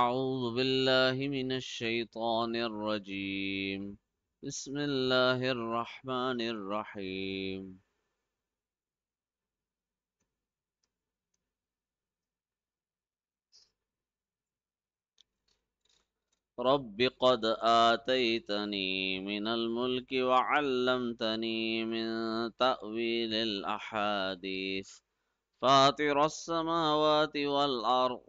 أعوذ بالله من الشيطان الرجيم بسم الله الرحمن الرحيم رب قد آتيتني من الملك وعلمتني من تأويل الأحاديث فاطر السماوات والأرض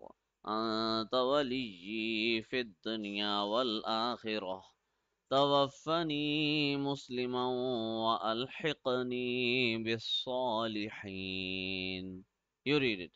أنت وليي في الدنيا والآخرة توفني مسلما وألحقني بالصالحين You read it.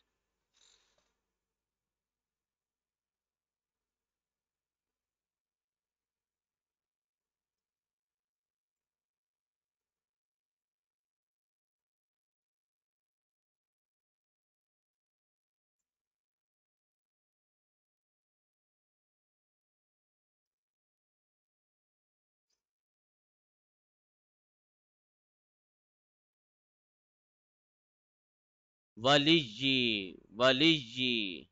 ولي ولي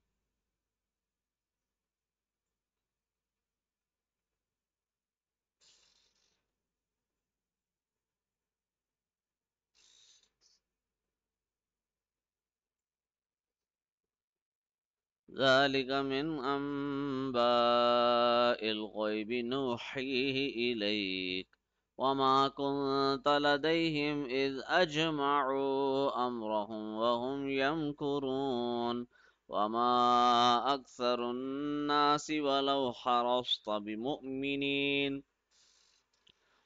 ذلك من أنباء الغيب نوحيه إليك وما كنت لديهم إذ أجمعوا أمرهم وهم يمكرون وما أكثر الناس ولو حرصت بمؤمنين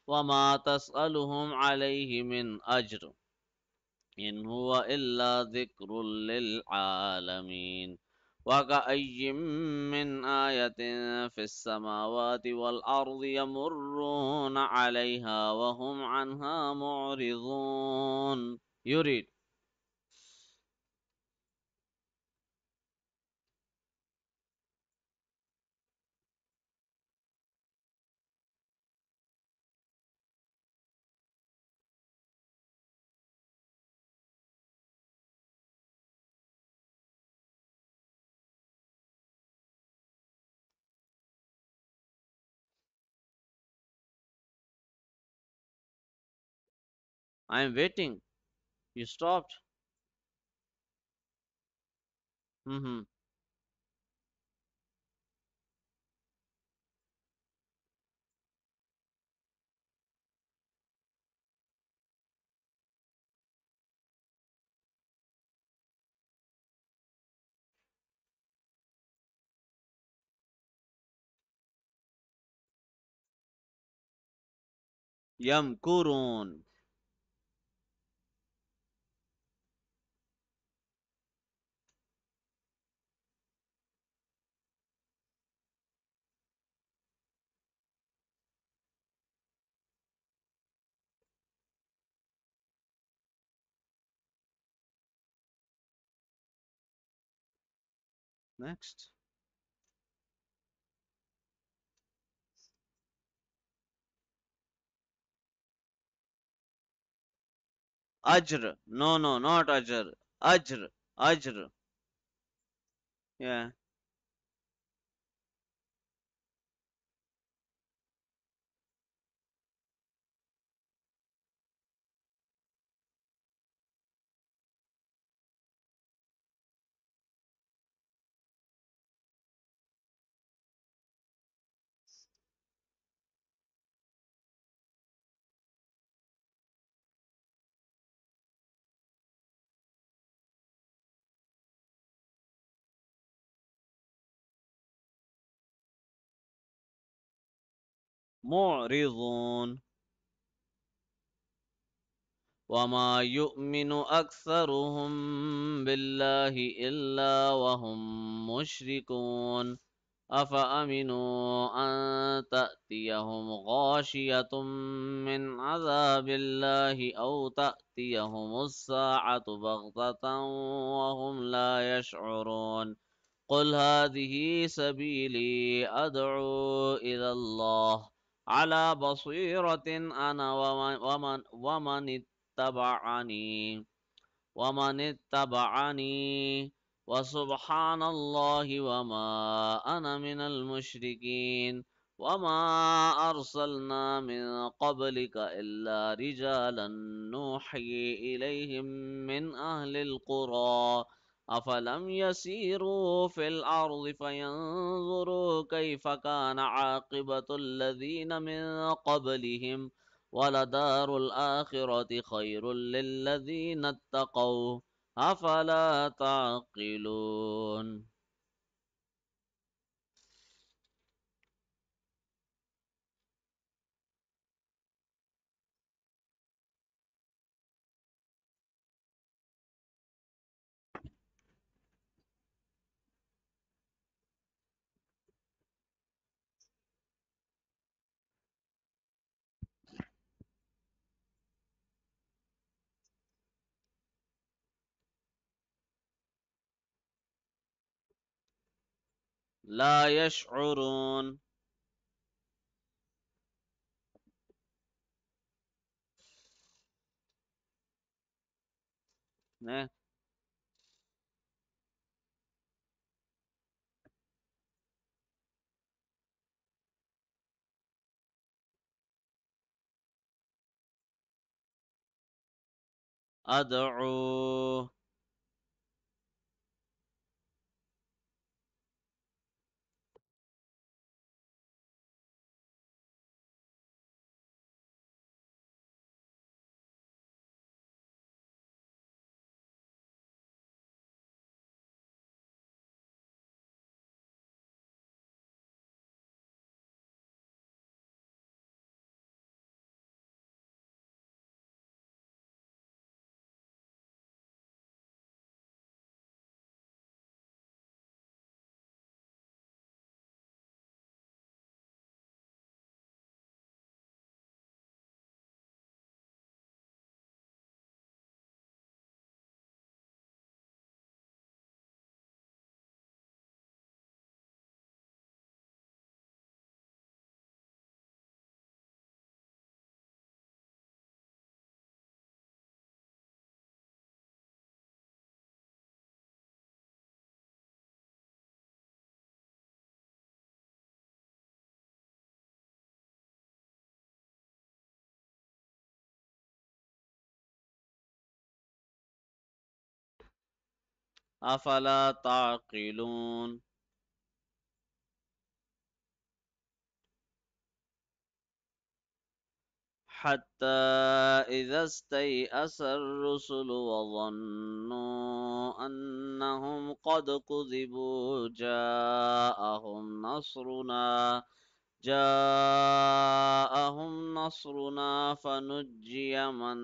وما تسألهم عليه من أجر إن هو إلا ذكر للعالمين وكأي من آية في السماوات والأرض يمرون عليها وهم عنها معرضون يريد I am waiting. You stopped. Mm-hmm. Yam Kurun. Next. Ajr. No, no, not Ajr. Ajr. Ajr. Yeah. معرضون وما يؤمن أكثرهم بالله إلا وهم مشركون أفأمنوا أن تأتيهم غاشية من عذاب الله أو تأتيهم الساعة بغتة وهم لا يشعرون قل هذه سبيلي أدعو إلى الله على بصيرة أنا ومن, ومن, اتبعني ومن اتبعني وسبحان الله وما أنا من المشركين وما أرسلنا من قبلك إلا رجالا نوحي إليهم من أهل القرى أفلم يسيروا في الأرض فينظروا كيف كان عاقبة الذين من قبلهم ولدار الآخرة خير للذين اتقوا أفلا تعقلون لا يشعرون نه أدعو أفلا تعقلون حتى إذا استيأس الرسل وظنوا أنهم قد كذبوا جاءهم نصرنا جاءهم نصرنا فنجي من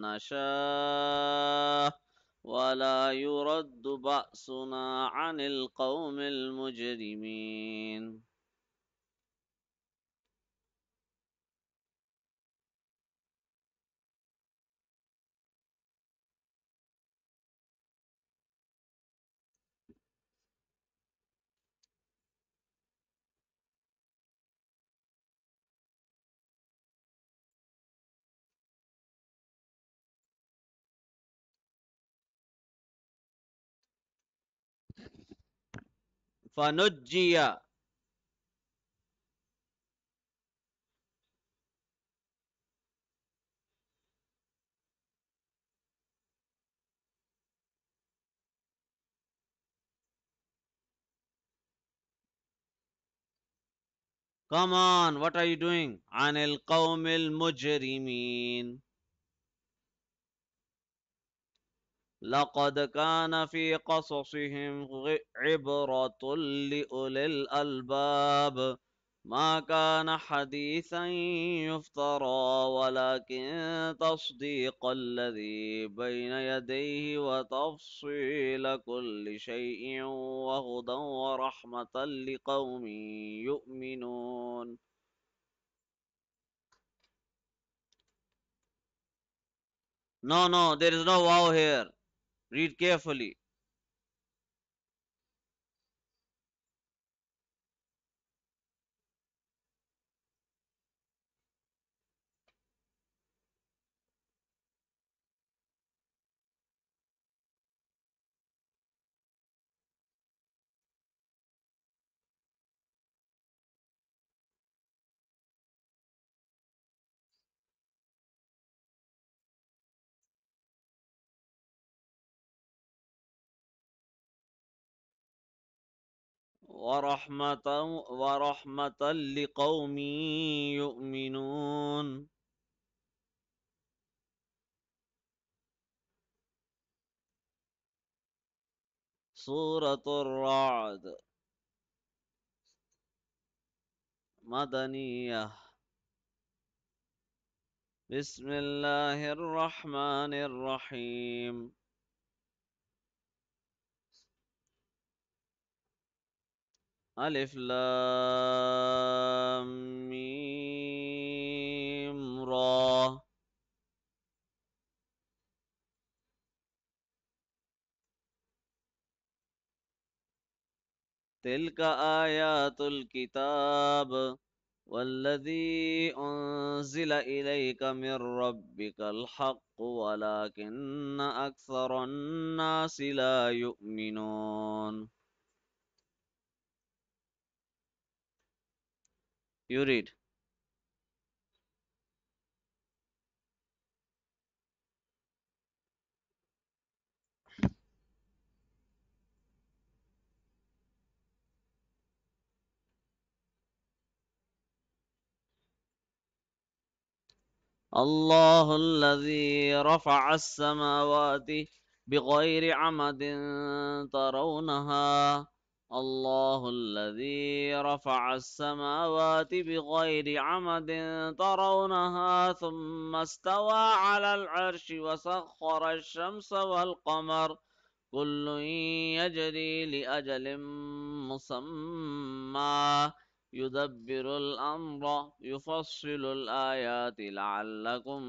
نشاء ولا يرد بأسنا عن القوم المجرمين فنجي Come on, what are you doing? Anil Qawmil Mujrimeen. لقد كان في قصصهم عبرة لأولي الألباب ما كان حديثا يفترى ولكن تصديق الذي بين يديه وتفصيل كل شيء وهدى ورحمة لقوم يؤمنون No, no, there is no wow here. Read carefully. ورحمة ورحمة لقوم يؤمنون سورة الرعد مدنية بسم الله الرحمن الرحيم ألف لام ميم را تلك آيات الكتاب والذي أنزل إليك من ربك الحق ولكن أكثر الناس لا يؤمنون يريد الله الذي رفع السماوات بغير عمد ترونها الله الذي رفع السماوات بغير عمد ترونها ثم استوى على العرش وسخر الشمس والقمر كل يجري لأجل مسمى يدبر الأمر يفصل الآيات لعلكم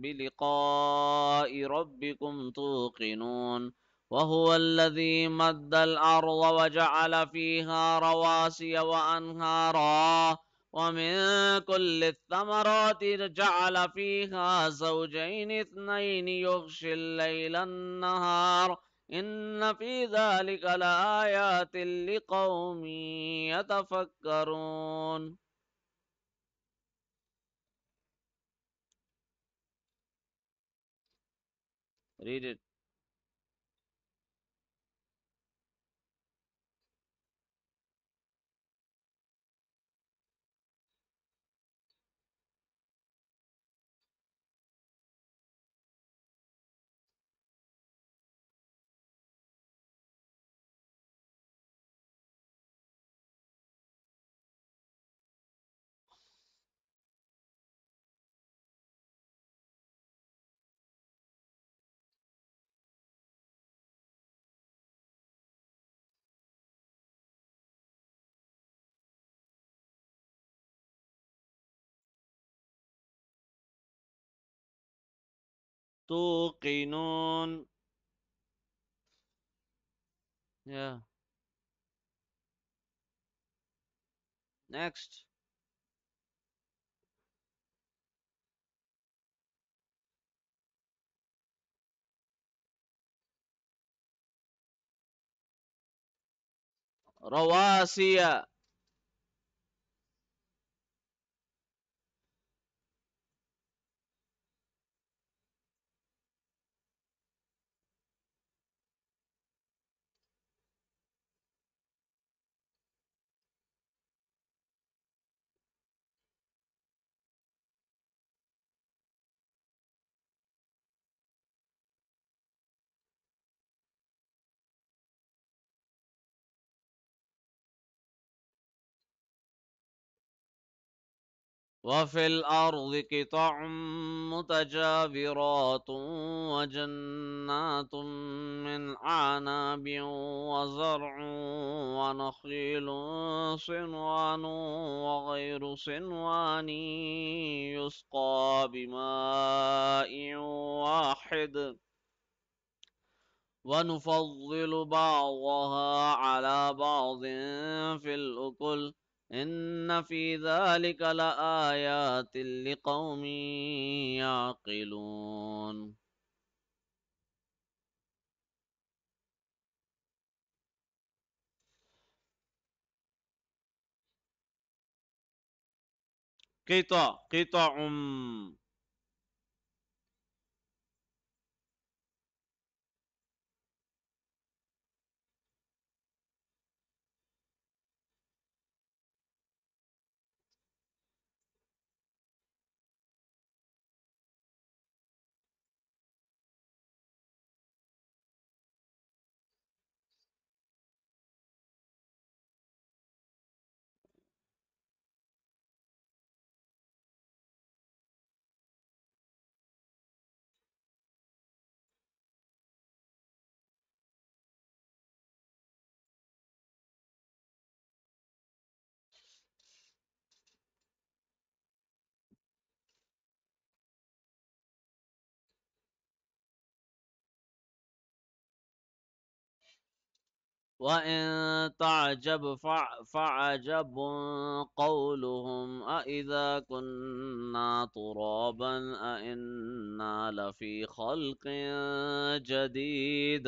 بلقاء ربكم توقنون وهو الذي مد الأرض وجعل فيها رواسي وأنهارا ومن كل الثمرات جعل فيها زوجين اثنين يغشي الليل النهار إن في ذلك لآيات لقوم يتفكرون Read it. توقنون yeah next رواسي وفي الأرض قطع متجابرات وجنات من أعناب وزرع ونخيل صنوان وغير صنوان يسقى بماء واحد ونفضل بعضها على بعض في الأكل إن في ذلك لآيات لقوم يعقلون قطع قطع وَإِن تَعْجَبْ فَعَجَبٌ قَوْلُهُمْ أَإِذَا كُنَّا تُرَابًا أَإِنَّا لَفِي خَلْقٍ جَدِيدٍ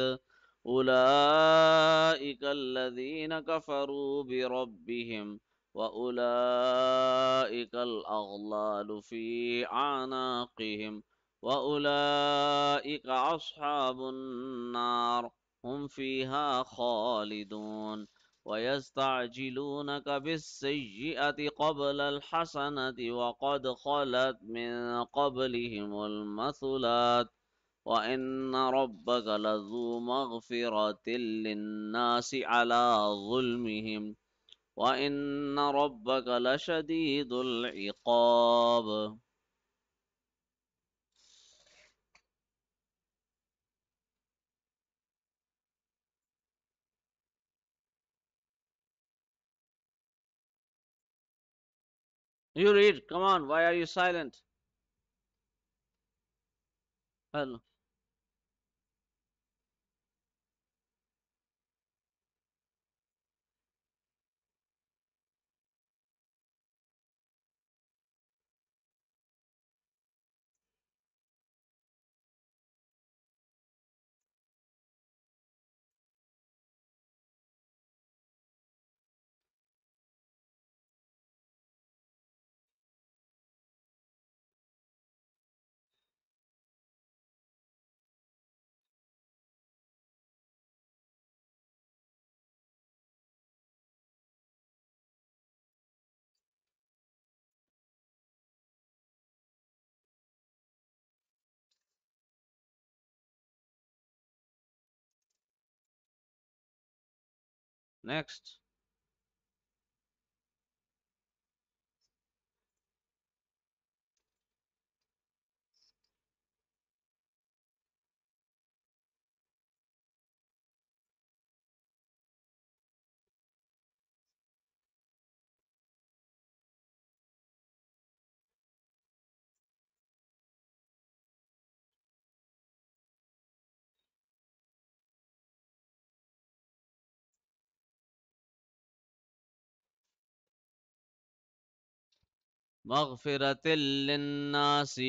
أُولَئِكَ الَّذِينَ كَفَرُوا بِرَبِّهِمْ وَأُولَئِكَ الْأَغْلَالُ فِي أَعْنَاقِهِمْ وَأُولَئِكَ أَصْحَابُ النَّارِ هم فيها خالدون ويستعجلونك بالسيئة قبل الحسنة وقد خلت من قبلهم المثلات وإن ربك لذو مغفرة للناس على ظلمهم وإن ربك لشديد العقاب You read. Come on. Why are you silent? Well, next مغفرة للناس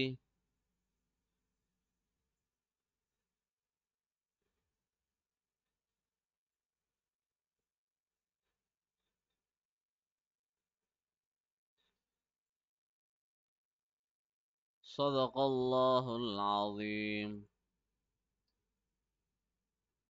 صدق الله العظيم